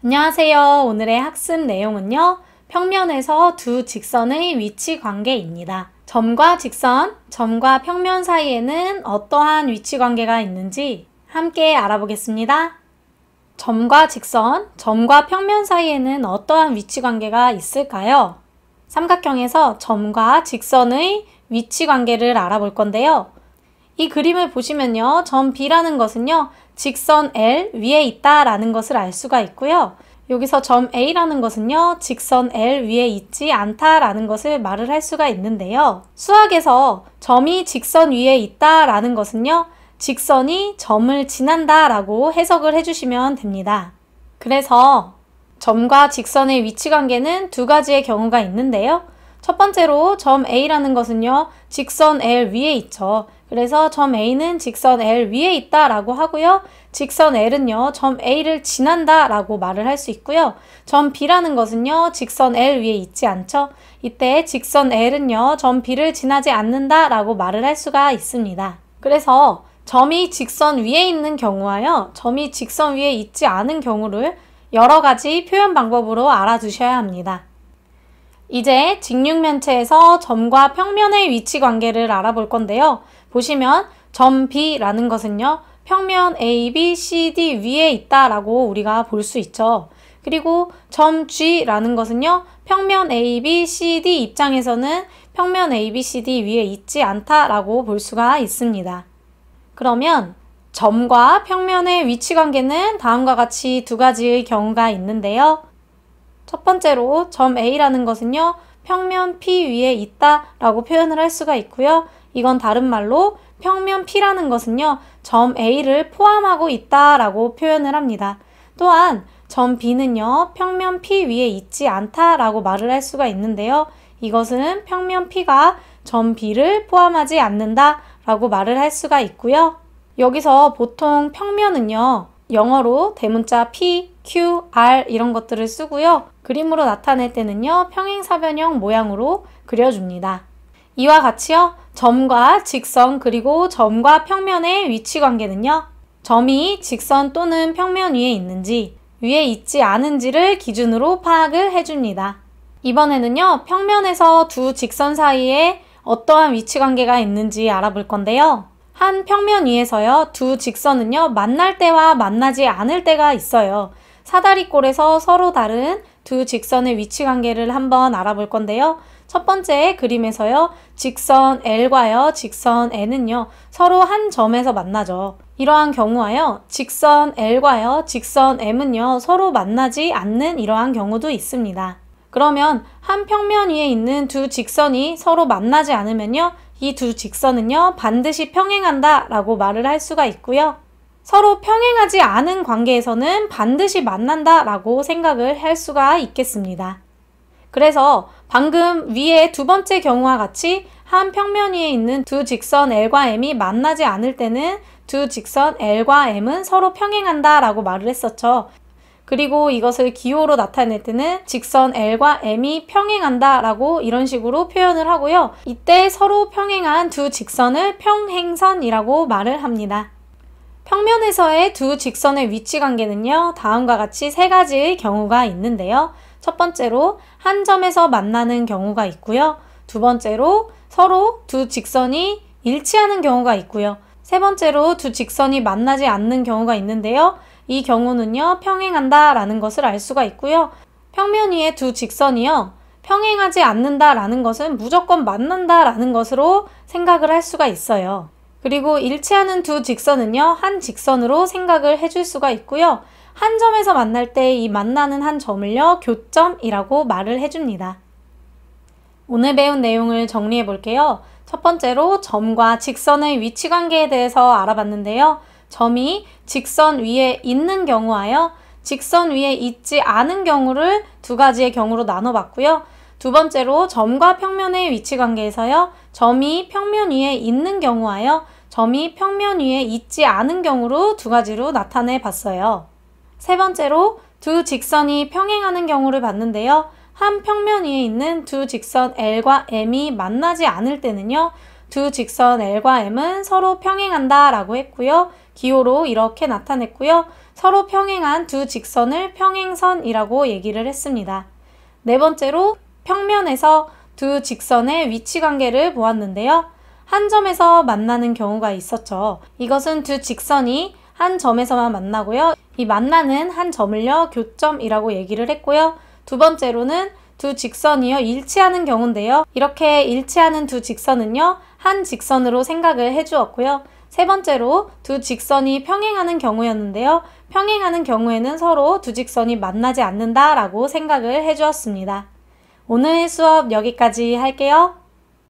안녕하세요. 오늘의 학습 내용은요. 평면에서 두 직선의 위치 관계입니다. 점과 직선, 점과 평면 사이에는 어떠한 위치 관계가 있는지 함께 알아보겠습니다. 점과 직선, 점과 평면 사이에는 어떠한 위치 관계가 있을까요? 삼각형에서 점과 직선의 위치 관계를 알아볼 건데요. 이 그림을 보시면요. 점 B라는 것은요. 직선 L 위에 있다라는 것을 알 수가 있고요. 여기서 점 A라는 것은요, 직선 L 위에 있지 않다라는 것을 말을 할 수가 있는데요. 수학에서 점이 직선 위에 있다라는 것은요, 직선이 점을 지난다라고 해석을 해주시면 됩니다. 그래서 점과 직선의 위치 관계는 두 가지의 경우가 있는데요. 첫 번째로 점 A라는 것은요. 직선 L 위에 있죠. 그래서 점 A는 직선 L 위에 있다라고 하고요. 직선 L은요. 점 A를 지난다라고 말을 할 수 있고요. 점 B라는 것은요. 직선 L 위에 있지 않죠. 이때 직선 L은요. 점 B를 지나지 않는다라고 말을 할 수가 있습니다. 그래서 점이 직선 위에 있는 경우와요. 점이 직선 위에 있지 않은 경우를 여러 가지 표현 방법으로 알아두셔야 합니다. 이제 직육면체에서 점과 평면의 위치 관계를 알아볼 건데요. 보시면 점 B라는 것은요. 평면 A, B, C, D 위에 있다라고 우리가 볼 수 있죠. 그리고 점 G라는 것은요. 평면 A, B, C, D 입장에서는 평면 A, B, C, D 위에 있지 않다라고 볼 수가 있습니다. 그러면 점과 평면의 위치 관계는 다음과 같이 두 가지의 경우가 있는데요. 첫 번째로 점 A라는 것은요. 평면 P 위에 있다 라고 표현을 할 수가 있고요. 이건 다른 말로 평면 P라는 것은요. 점 A를 포함하고 있다 라고 표현을 합니다. 또한 점 B는요. 평면 P 위에 있지 않다 라고 말을 할 수가 있는데요. 이것은 평면 P가 점 B를 포함하지 않는다 라고 말을 할 수가 있고요. 여기서 보통 평면은요. 영어로 대문자 P, Q, R 이런 것들을 쓰고요. 그림으로 나타낼 때는요. 평행사변형 모양으로 그려줍니다. 이와 같이요. 점과 직선 그리고 점과 평면의 위치 관계는요. 점이 직선 또는 평면 위에 있는지 위에 있지 않은지를 기준으로 파악을 해줍니다. 이번에는요. 평면에서 두 직선 사이에 어떠한 위치 관계가 있는지 알아볼 건데요. 한 평면 위에서요, 두 직선은요, 만날 때와 만나지 않을 때가 있어요. 사다리꼴에서 서로 다른 두 직선의 위치 관계를 한번 알아볼 건데요. 첫 번째 그림에서요. 직선 L과요. 직선 N은요. 서로 한 점에서 만나죠. 이러한 경우와요. 직선 L과요. 직선 M은요. 서로 만나지 않는 이러한 경우도 있습니다. 그러면 한 평면 위에 있는 두 직선이 서로 만나지 않으면요. 이 두 직선은요. 반드시 평행한다 라고 말을 할 수가 있고요. 서로 평행하지 않은 관계에서는 반드시 만난다 라고 생각을 할 수가 있겠습니다. 그래서 방금 위의 두 번째 경우와 같이 한 평면 위에 있는 두 직선 L과 M이 만나지 않을 때는 두 직선 L과 M은 서로 평행한다 라고 말을 했었죠. 그리고 이것을 기호로 나타낼 때는 직선 L과 M이 평행한다 라고 이런 식으로 표현을 하고요. 이때 서로 평행한 두 직선을 평행선이라고 말을 합니다. 평면에서의 두 직선의 위치 관계는요, 다음과 같이 세 가지의 경우가 있는데요. 첫 번째로 한 점에서 만나는 경우가 있고요. 두 번째로 서로 두 직선이 일치하는 경우가 있고요. 세 번째로 두 직선이 만나지 않는 경우가 있는데요. 이 경우는요, 평행한다 라는 것을 알 수가 있고요. 평면 위의 두 직선이요, 평행하지 않는다 라는 것은 무조건 만난다 라는 것으로 생각을 할 수가 있어요. 그리고 일치하는 두 직선은요, 한 직선으로 생각을 해줄 수가 있고요. 한 점에서 만날 때 이 만나는 한 점을요, 교점이라고 말을 해줍니다. 오늘 배운 내용을 정리해 볼게요. 첫 번째로 점과 직선의 위치 관계에 대해서 알아봤는데요. 점이 직선 위에 있는 경우하여 직선 위에 있지 않은 경우를 두 가지의 경우로 나눠봤고요. 두 번째로 점과 평면의 위치 관계에서요. 점이 평면 위에 있는 경우하여 점이 평면 위에 있지 않은 경우로 두 가지로 나타내 봤어요. 세 번째로 두 직선이 평행하는 경우를 봤는데요. 한 평면 위에 있는 두 직선 L과 M이 만나지 않을 때는요. 두 직선 L과 M은 서로 평행한다 라고 했고요. 기호로 이렇게 나타냈고요. 서로 평행한 두 직선을 평행선이라고 얘기를 했습니다. 네 번째로 평면에서 두 직선의 위치 관계를 보았는데요. 한 점에서 만나는 경우가 있었죠. 이것은 두 직선이 한 점에서만 만나고요. 이 만나는 한 점을요, 교점이라고 얘기를 했고요. 두 번째로는 두 직선이요, 일치하는 경우인데요. 이렇게 일치하는 두 직선은요, 한 직선으로 생각을 해주었고요. 세 번째로 두 직선이 평행하는 경우였는데요. 평행하는 경우에는 서로 두 직선이 만나지 않는다라고 생각을 해주었습니다. 오늘 수업 여기까지 할게요.